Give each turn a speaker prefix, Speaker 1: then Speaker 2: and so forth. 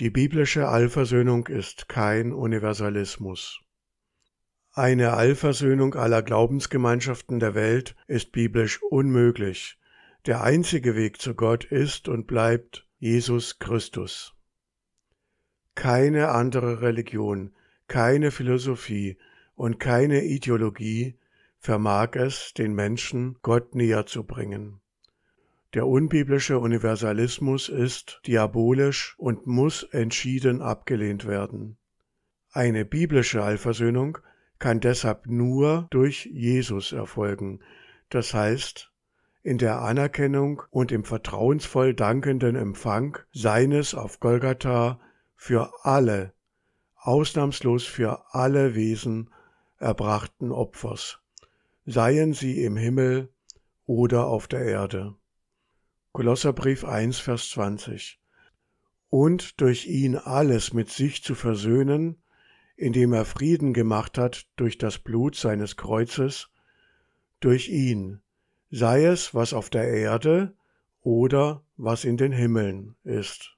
Speaker 1: Die biblische Allversöhnung ist kein Universalismus. Eine Allversöhnung aller Glaubensgemeinschaften der Welt ist biblisch unmöglich. Der einzige Weg zu Gott ist und bleibt Jesus Christus. Keine andere Religion, keine Philosophie und keine Ideologie vermag es, den Menschen Gott näher zu bringen. Der unbiblische Universalismus ist diabolisch und muss entschieden abgelehnt werden. Eine biblische Allversöhnung kann deshalb nur durch Jesus erfolgen, das heißt in der Anerkennung und im vertrauensvoll dankenden Empfang seines auf Golgatha für alle, ausnahmslos für alle Wesen erbrachten Opfers, seien sie im Himmel oder auf der Erde. Kolosserbrief 1, Vers 20. Und durch ihn alles mit sich zu versöhnen, indem er Frieden gemacht hat durch das Blut seines Kreuzes, durch ihn, sei es was auf der Erde oder was in den Himmeln ist.